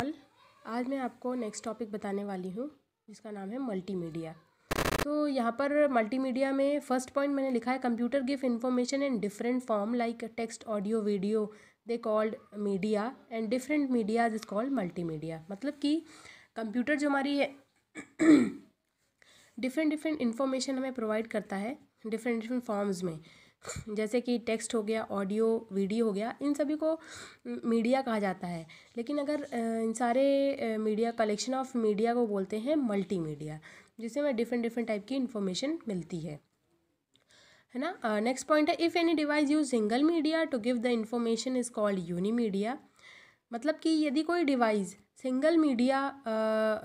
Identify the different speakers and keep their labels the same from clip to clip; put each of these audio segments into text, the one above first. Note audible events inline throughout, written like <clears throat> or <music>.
Speaker 1: all आज मैं आपको नेक्स्ट टॉपिक बताने वाली हूँ जिसका नाम है मल्टीमीडिया तो यहाँ पर मल्टीमीडिया में फर्स्ट पॉइंट मैंने लिखा है computer give information in different form like text audio video they called media and different media is called multimedia मतलब कि कंप्यूटर जो हमारी है डिफरेंट डिफरेंट इन्फॉर्मेशन हमें प्रोवाइड करता है डिफरेंट डिफरेंट फॉर्म्स में जैसे कि टेक्स्ट हो गया ऑडियो वीडियो हो गया इन सभी को मीडिया कहा जाता है लेकिन अगर इन सारे मीडिया कलेक्शन ऑफ मीडिया को बोलते हैं मल्टीमीडिया हमें डिफरेंट डिफरेंट टाइप की इन्फॉर्मेशन मिलती है है ना नेक्स्ट पॉइंट है if any device use single media to give the information is called unimedia मतलब कि यदि कोई device single media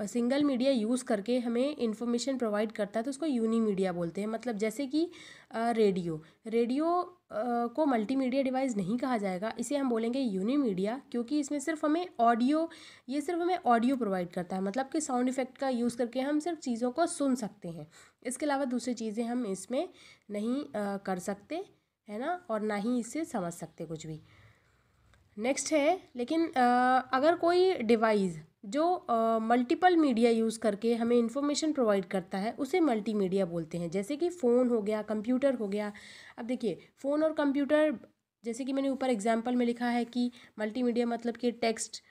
Speaker 1: single media use करके हमें इन्फॉर्मेशन प्रोवाइड करता है तो उसको यूनी मीडिया बोलते हैं मतलब जैसे कि रेडियो रेडियो को मल्टीमीडिया डिवाइस नहीं कहा जाएगा इसे हम बोलेंगे यूनी मीडिया क्योंकि इसमें सिर्फ हमें ऑडियो ये सिर्फ हमें ऑडियो प्रोवाइड करता है मतलब कि साउंड इफेक्ट का यूज़ करके हम सिर्फ चीज़ों को सुन सकते हैं इसके अलावा दूसरी चीज़ें हम इसमें नहीं आ, कर सकते है ना और ना ही इससे समझ सकते कुछ भी नेक्स्ट है लेकिन अगर कोई डिवाइस जो मल्टीपल मीडिया यूज़ करके हमें इन्फॉर्मेशन प्रोवाइड करता है उसे मल्टीमीडिया बोलते हैं जैसे कि फ़ोन हो गया कंप्यूटर हो गया अब देखिए फ़ोन और कंप्यूटर जैसे कि मैंने ऊपर एग्जाम्पल में लिखा है कि मल्टीमीडिया मतलब कि टेक्स्ट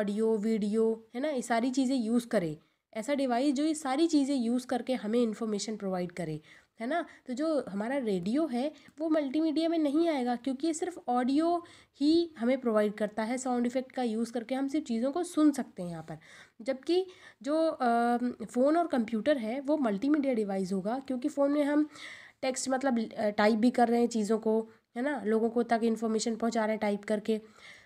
Speaker 1: ऑडियो वीडियो है ना ये सारी चीज़ें यूज़ करें ऐसा डिवाइस जो ये सारी चीज़ें यूज़ करके हमें इन्फॉर्मेशन प्रोवाइड करे है ना तो जो हमारा रेडियो है वो मल्टीमीडिया में नहीं आएगा क्योंकि ये सिर्फ ऑडियो ही हमें प्रोवाइड करता है साउंड इफेक्ट का यूज़ करके हम सिर्फ चीज़ों को सुन सकते हैं यहाँ पर जबकि जो फ़ोन और कंप्यूटर है वो मल्टीमीडिया डिवाइस होगा क्योंकि फ़ोन में हम टेक्स्ट मतलब टाइप भी कर रहे हैं चीज़ों को है ना लोगों को तक इन्फॉर्मेशन पहुँचा रहे हैं टाइप करके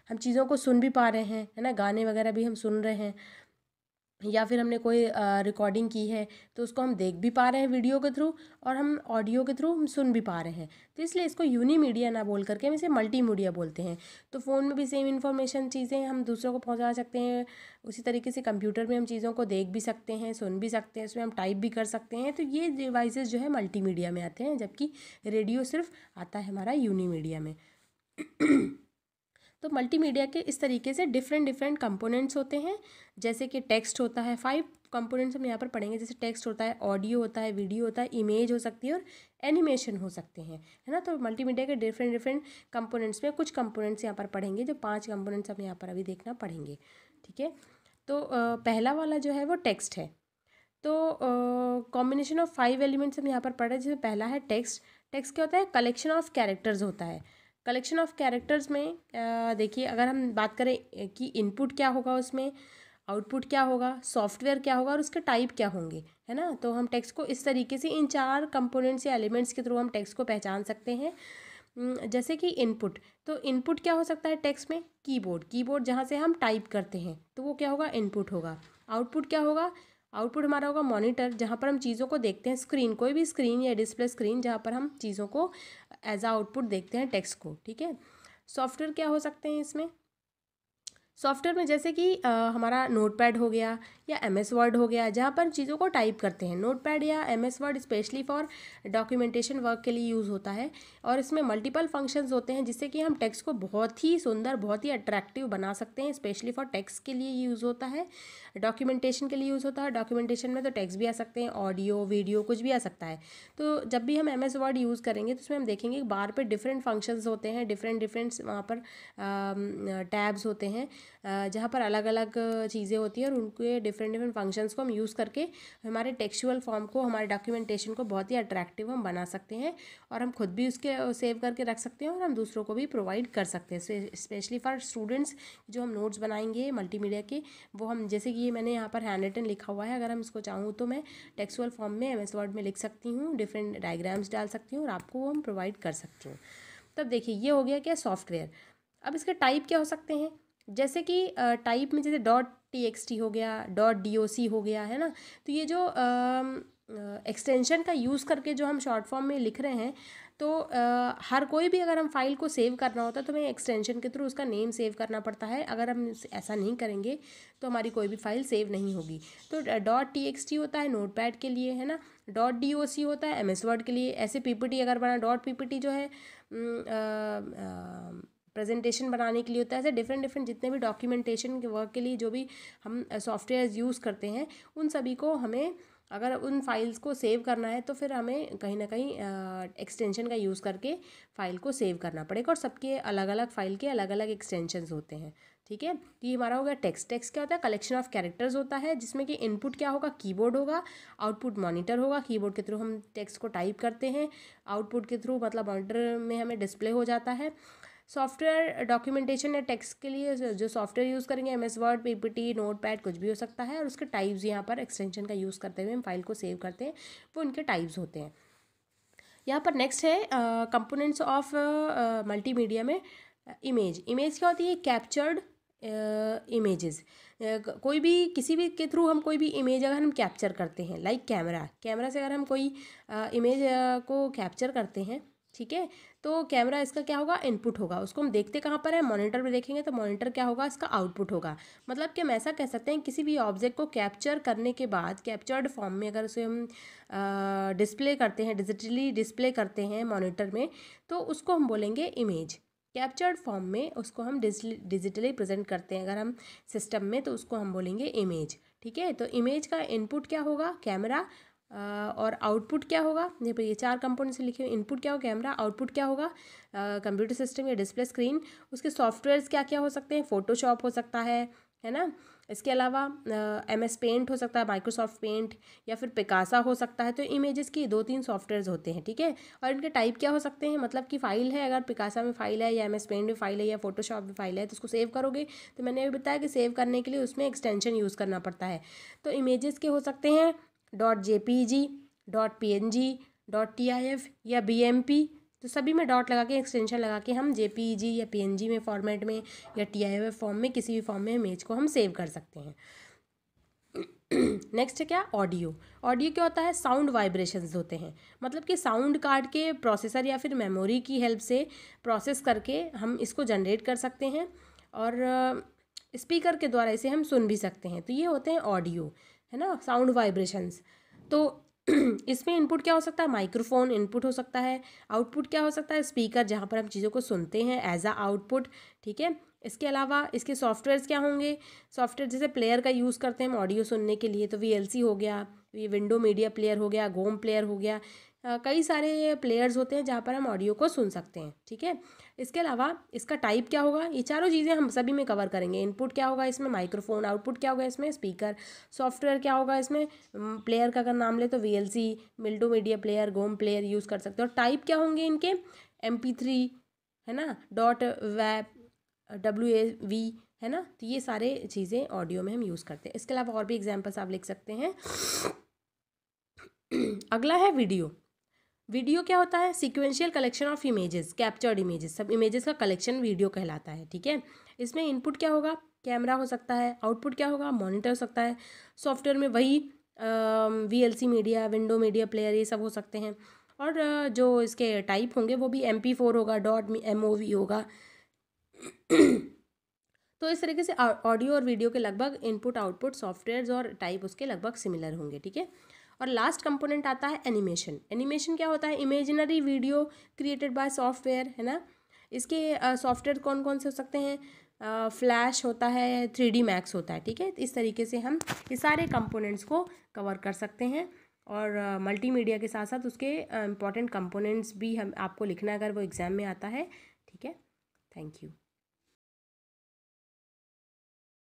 Speaker 1: हम चीज़ों को सुन भी पा रहे हैं है ना गाने वगैरह भी हम सुन रहे हैं या फिर हमने कोई रिकॉर्डिंग की है तो उसको हम देख भी पा रहे हैं वीडियो के थ्रू और हम ऑडियो के थ्रू हम सुन भी पा रहे हैं तो इसलिए इसको यूनी मीडिया ना बोल करके हम इसे मल्टी मीडिया बोलते हैं तो फ़ोन में भी सेम इन्फॉर्मेशन चीज़ें हम दूसरों को पहुंचा सकते हैं उसी तरीके से कंप्यूटर में हम चीज़ों को देख भी सकते हैं सुन भी सकते हैं इसमें हम टाइप भी कर सकते हैं तो ये डिवाइसेज जो है मल्टी में आते हैं जबकि रेडियो सिर्फ आता है हमारा यूनी में तो मल्टीमीडिया के इस तरीके से डिफरेंट डिफरेंट कंपोनेंट्स होते हैं जैसे कि टेक्स्ट होता है फाइव कंपोनेंट्स हम यहाँ पर पढ़ेंगे जैसे टेक्स्ट होता है ऑडियो होता है वीडियो होता है इमेज हो सकती है और एनिमेशन हो सकते हैं है ना तो मल्टीमीडिया के डिफरेंट डिफरेंट कंपोनेंट्स में कुछ कंपोनेंट्स यहाँ पर पढ़ेंगे जो पाँच कंपोनेंट्स हम यहाँ पर अभी देखना पड़ेंगे ठीक है तो पहला वाला जो है वो टेक्स्ट है तो कॉम्बिनेशन ऑफ फाइव एलिमेंट्स हम यहाँ पर पढ़ रहे हैं जिसमें पहला है टेक्स्ट टेक्स्ट क्या होता है कलेक्शन ऑफ कैरेक्टर्स होता है कलेक्शन ऑफ कैरेक्टर्स में देखिए अगर हम बात करें कि इनपुट क्या होगा उसमें आउटपुट क्या होगा सॉफ्टवेयर क्या होगा और उसके टाइप क्या होंगे है ना तो हम टेक्स्ट को इस तरीके से इन चार कंपोनेंट्स या एलिमेंट्स के थ्रू हम टेक्स्ट को पहचान सकते हैं जैसे कि इनपुट तो इनपुट क्या हो सकता है टेक्स्ट में कीबोर्ड कीबोर्ड जहाँ से हम टाइप करते हैं तो वो क्या होगा इनपुट होगा आउटपुट क्या होगा आउटपुट हमारा होगा मॉनिटर जहाँ पर हम चीज़ों को देखते हैं स्क्रीन कोई भी स्क्रीन या डिस्प्ले स्क्रीन जहाँ पर हम चीज़ों को एज आ आउटपुट देखते हैं टेक्स्ट को ठीक है सॉफ्टवेयर क्या हो सकते हैं इसमें सॉफ्टवेयर में जैसे कि आ, हमारा नोटपैड हो गया या एम एस वर्ड हो गया जहाँ पर चीज़ों को टाइप करते हैं नोटपैड या M S Word specially for documentation work के लिए यूज़ होता है और इसमें मल्टीपल फंक्शंस होते हैं जिससे कि हम टेक्स्ट को बहुत ही सुंदर बहुत ही अट्रैक्टिव बना सकते हैं स्पेशली फॉर टेक्स के लिए यूज़ होता है डॉक्यूमेंटेशन के लिए यूज़ होता है डॉक्यूमेंटेशन में तो टेक्स भी आ सकते हैं ऑडियो वीडियो कुछ भी आ सकता है तो जब भी हम एम एस वर्ड यूज़ करेंगे तो उसमें हम देखेंगे बार पर डिफरेंट फंक्शंस होते हैं डिफरेंट डिफरेंट वहाँ पर टैब्स होते हैं जहाँ पर अलग अलग चीज़ें होती हैं और उनके डिफरेंट डिफरेंट फंक्शंस को हम यूज़ करके हमारे टेक्सुअल फॉर्म को हमारे डॉक्यूमेंटेशन को बहुत ही अट्रैक्टिव हम बना सकते हैं और हम खुद भी उसके सेव करके रख सकते हैं और हम दूसरों को भी प्रोवाइड कर सकते हैं स्पेशली फॉर स्टूडेंट्स जो हम नोट्स बनाएंगे मल्टी के वो हम जैसे कि ये मैंने यहाँ पर हैंड रिटन लिखा हुआ है अगर हम इसको चाहूँ तो मैं टेक्सुअल फॉर्म में एम एस वर्ड में लिख सकती हूँ डिफरेंट डायग्राम्स डाल सकती हूँ और आपको वो हम प्रोवाइड कर सकती हूँ तब देखिए ये हो गया क्या सॉफ्टवेयर अब इसके टाइप क्या हो सकते हैं जैसे कि टाइप में जैसे डॉट टी एक्स टी हो गया डॉट डी ओ सी हो गया है ना तो ये जो एक्सटेंशन का यूज़ करके जो हम शॉर्ट फॉर्म में लिख रहे हैं तो आ, हर कोई भी अगर हम फाइल को सेव करना होता है तो हमें एक्सटेंशन के थ्रू उसका नेम सेव करना पड़ता है अगर हम ऐसा नहीं करेंगे तो हमारी कोई भी फाइल सेव नहीं होगी तो डॉट टी एक्स टी होता है पैड के लिए है ना डॉट डी ओ सी होता है एम एस वर्ड के लिए ऐसे पी पी टी अगर बना डॉट पी पी टी जो है आ, आ, प्रेजेंटेशन बनाने के लिए होता है ऐसे डिफरेंट डिफरेंट जितने भी डॉक्यूमेंटेशन के वर्क के लिए जो भी हम सॉफ्टवेयर यूज़ करते हैं उन सभी को हमें अगर उन फाइल्स को सेव करना है तो फिर हमें कहीं ना कहीं एक्सटेंशन का यूज़ करके फ़ाइल को सेव करना पड़ेगा और सबके अलग अलग फ़ाइल के अलग अलग एक्सटेंशंस होते हैं ठीक है तो ये हमारा हो गया टेक्स्ट टेक्स्ट क्या होता है कलेक्शन ऑफ कैरेक्टर्स होता है जिसमें कि इनपुट क्या होगा कीबोर्ड होगा आउटपुट मॉनिटर होगा कीबोर्ड के थ्रू हम टेक्स्ट को टाइप करते हैं आउटपुट के थ्रू मतलब मॉनिटर में हमें डिस्प्ले हो जाता है सॉफ्टवेयर डॉक्यूमेंटेशन या टेक्स्ट के लिए जो सॉफ्टवेयर यूज़ करेंगे M S Word P P T notepad कुछ भी हो सकता है और उसके टाइप्स यहाँ पर एक्सटेंशन का यूज़ करते हुए हम फाइल को सेव करते हैं वो उनके टाइप्स होते हैं यहाँ पर नेक्स्ट है कंपोनेंट्स ऑफ मल्टी में इमेज इमेज क्या होती है कैप्चर्ड इमेजेस uh, uh, कोई भी किसी भी के थ्रू हम कोई भी इमेज अगर हम कैप्चर करते हैं लाइक कैमरा कैमरा से अगर हम कोई इमेज uh, को कैप्चर करते हैं ठीक है तो कैमरा इसका क्या होगा इनपुट होगा उसको हम देखते कहाँ पर है मॉनिटर पर देखेंगे तो मॉनिटर क्या होगा इसका आउटपुट होगा मतलब कि हम ऐसा कह सकते हैं किसी भी ऑब्जेक्ट को कैप्चर करने के बाद कैप्चर्ड फॉर्म में अगर उसे हम डिस्प्ले करते हैं डिजिटली डिस्प्ले करते हैं मोनिटर में तो उसको हम बोलेंगे इमेज कैप्चर्ड फॉर्म में उसको हम डिजिटली प्रेजेंट करते हैं अगर हम सिस्टम में तो उसको हम बोलेंगे इमेज ठीक है तो इमेज का इनपुट क्या होगा कैमरा और आउटपुट क्या होगा यहाँ पर ये चार कंपोनेंट्स से लिखे हुए इनपुट क्या होगा कैमरा आउटपुट क्या होगा कंप्यूटर सिस्टम या डिस्प्ले स्क्रीन उसके सॉफ्टवेयर क्या क्या हो सकते हैं फोटोशॉप हो सकता है है ना इसके अलावा एम एस पेंट हो सकता है माइक्रोसॉफ्ट पेंट या फिर पिकासा हो सकता है तो इमेजेस की दो तीन सॉफ्टवेयर्स होते हैं ठीक है और इनके टाइप क्या हो सकते हैं मतलब कि फ़ाइल है अगर पिकासा में फ़ाइल है या एम एस पेंट में फ़ाइल है या फोटोशॉप में फ़ाइल है तो उसको सेव करोगे तो मैंने अभी बताया कि सेव करने के लिए उसमें एक्सटेंशन यूज़ करना पड़ता है तो इमेजेस के हो सकते हैं dot J P G dot P N G dot T I F या बी एम पी तो सभी में डॉट लगा के एक्सटेंशन लगा के हम जे पी जी या पी एन जी में फॉर्मेट में या टी आई एफ फॉर्म में किसी भी फॉर्म में इमेज को हम सेव कर सकते हैं नेक्स्ट है क्या ऑडियो ऑडियो क्या होता है साउंड वाइब्रेशंस होते हैं मतलब कि साउंड कार्ड के प्रोसेसर या फिर मेमोरी की हेल्प से प्रोसेस करके हम इसको जनरेट कर सकते हैं और स्पीकर uh, के द्वारा इसे हम सुन भी सकते हैं तो ये होते हैं ऑडियो है ना साउंड वाइब्रेशंस तो <clears throat> इसमें इनपुट क्या हो सकता है माइक्रोफोन इनपुट हो सकता है आउटपुट क्या हो सकता है स्पीकर जहाँ पर हम चीज़ों को सुनते हैं एज अ आउटपुट ठीक है इसके अलावा इसके सॉफ्टवेयर्स क्या होंगे सॉफ्टवेयर जैसे प्लेयर का यूज़ करते हैं हम ऑडियो सुनने के लिए तो वी हो गया तो ये विंडो मीडिया प्लेयर हो गया गोम प्लेयर हो गया कई सारे प्लेयर्स होते हैं जहाँ पर हम ऑडियो को सुन सकते हैं ठीक है इसके अलावा इसका टाइप क्या होगा ये चारों चीज़ें हम सभी में कवर करेंगे इनपुट क्या होगा इसमें माइक्रोफोन आउटपुट क्या होगा इसमें स्पीकर सॉफ्टवेयर क्या होगा इसमें प्लेयर का अगर नाम ले तो वी एल सी मिल्टो media player GOM player use कर सकते हो टाइप क्या होंगे इनके एम पी थ्री है ना डॉट वैप डब्ल्यू ए वी है ना तो ये सारे चीज़ें ऑडियो में हम यूज़ करते हैं इसके अलावा और भी एग्जाम्पल्स आप लिख सकते हैं अगला है वीडियो वीडियो क्या होता है sequential collection of images captured images सब इमेजेस का कलेक्शन वीडियो कहलाता है ठीक है इसमें इनपुट क्या होगा कैमरा हो सकता है आउटपुट क्या होगा मॉनिटर हो सकता है सॉफ्टवेयर में वही V L C media window media player ये सब हो सकते हैं और uh, जो इसके टाइप होंगे वो भी एम पी फोर होगा डॉट एम ओ वी होगा <clears throat> तो इस तरीके से ऑडियो और वीडियो के लगभग इनपुट आउटपुट सॉफ्टवेयर और टाइप उसके लगभग सिमिलर होंगे ठीक है और लास्ट कंपोनेंट आता है एनिमेशन एनिमेशन क्या होता है imaginary video created by software है ना इसके सॉफ्टवेयर कौन कौन से हो सकते हैं फ्लैश होता है थ्री डी मैक्स होता है ठीक है इस तरीके से हम ये सारे कंपोनेंट्स को कवर कर सकते हैं और मल्टीमीडिया के साथ साथ उसके इम्पॉर्टेंट कंपोनेंट्स भी हम आपको लिखना अगर वो एग्ज़ाम में आता है ठीक है थैंक यू